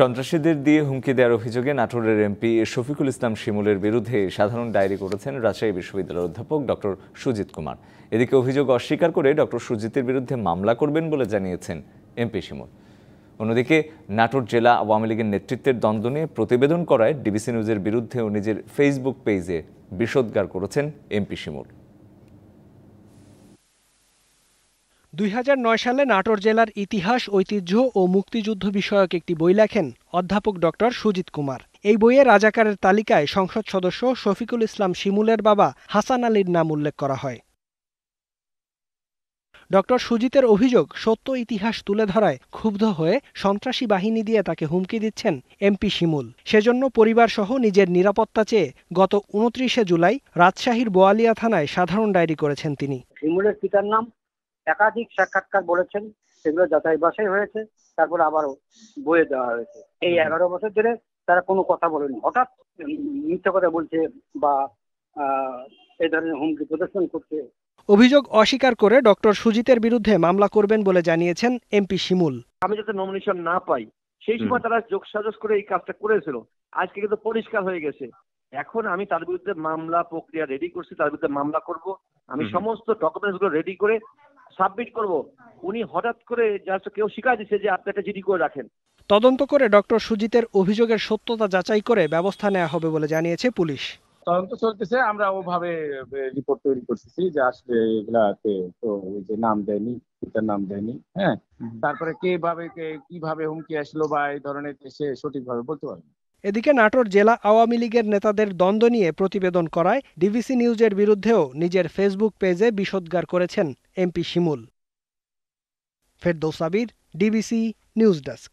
সন্ত্রাসীদের দিয়ে হুমকি দেওয়ার অভিযোগে নাটোরের এমপি শফিকুল ইসলাম শিমুলের বিরুদ্ধে সাধারণ ডায়েরি করেছেন রাজশাহী বিশ্ববিদ্যালয়ের অধ্যাপক ডক্টর সুজিত কুমার এদিকে অভিযোগ অস্বীকার করে ডক্টর সুজিতের বিরুদ্ধে মামলা করবেন বলে জানিয়েছেন এমপি শিমুল অন্যদিকে নাটোর জেলা আওয়ামী লীগের নেতৃত্বের দ্বন্দ্ব নিয়ে প্রতিবেদন করায় ডিবিসি নিউজের বিরুদ্ধেও নিজের ফেসবুক পেজে বিষোদ্গার করেছেন এমপি শিমুল দুই সালে নাটোর জেলার ইতিহাস ঐতিহ্য ও মুক্তিযুদ্ধ বিষয়ক একটি বই লেখেন অধ্যাপক ডক্টর সুজিত কুমার এই বইয়ে রাজাকারের তালিকায় সংসদ সদস্য শফিকুল ইসলাম শিমুলের বাবা হাসান আলীর নাম উল্লেখ করা হয় ডক্টর সুজিতের অভিযোগ সত্য ইতিহাস তুলে ধরায় ক্ষুব্ধ হয়ে সন্ত্রাসী বাহিনী দিয়ে তাকে হুমকি দিচ্ছেন এমপি শিমুল সেজন্য পরিবারসহ নিজের নিরাপত্তা চেয়ে গত উনত্রিশে জুলাই রাজশাহীর বোয়ালিয়া থানায় সাধারণ ডায়েরি করেছেন তিনি শিমুলের পিতার নাম একাধিক সাক্ষাৎকার বলেছেন সেগুলো যাচাই বাছাই হয়েছে তারপর আবারও বয়ে দেওয়া হয়েছে এই এগারো বছর ধরে তারা কোনো কথা বলেনি হঠাৎ মিথ্যে কথা বলছে বা এই ধরনের হুমকি প্রদর্শন করছে অভিযোগ অস্বীকার করে ডক্টর সুজিতের বিরুদ্ধে মামলা করবেন বলে জানিয়েছেন এমপি শিমুল আমি যাতে নমিনেশন না পাই সেই সময় তারা যোগসাজস করে এই কাজটা করেছিল আজকে কিন্তু পরিষ্কার হয়ে গেছে এখন আমি তার বিরুদ্ধে মামলা প্রক্রিয়া রেডি করছি তার বিরুদ্ধে মামলা করব আমি সমস্ত ডকুমেন্টস গুলো রেডি করে সাবমিট করব উনি হঠাৎ করে জাস্ট কেউ শিকায় দিচ্ছে যে আপনি একটা জিডি করে রাখেন তদন্ত করে ডক্টর সুজিতের অভিযোগের সত্যতা যাচাই করে ব্যবস্থা নেওয়া হবে বলে জানিয়েছে পুলিশ তদন্ত চলতেছে আমরা ওভাবে রিপোর্ট তৈরি করতেছি যে আসলে এগুলাতে তো ওই যে নাম দেয়নি পিতার নাম দেয়নি হ্যাঁ তারপরে কে ভাবে কিভাবে হুমকি আসলো বা এই ধরনের সে সঠিকভাবে বলতে পারবে এদিকে নাটোর জেলা আওয়ামী লীগের নেতাদের দ্বন্দ্ব নিয়ে প্রতিবেদন করায় ডিবিসি নিউজের বিরুদ্ধেও নিজের ফেসবুক পেজে বিষোদ্গার করেছেন MP Shimul Ferdous Abir DBC news desk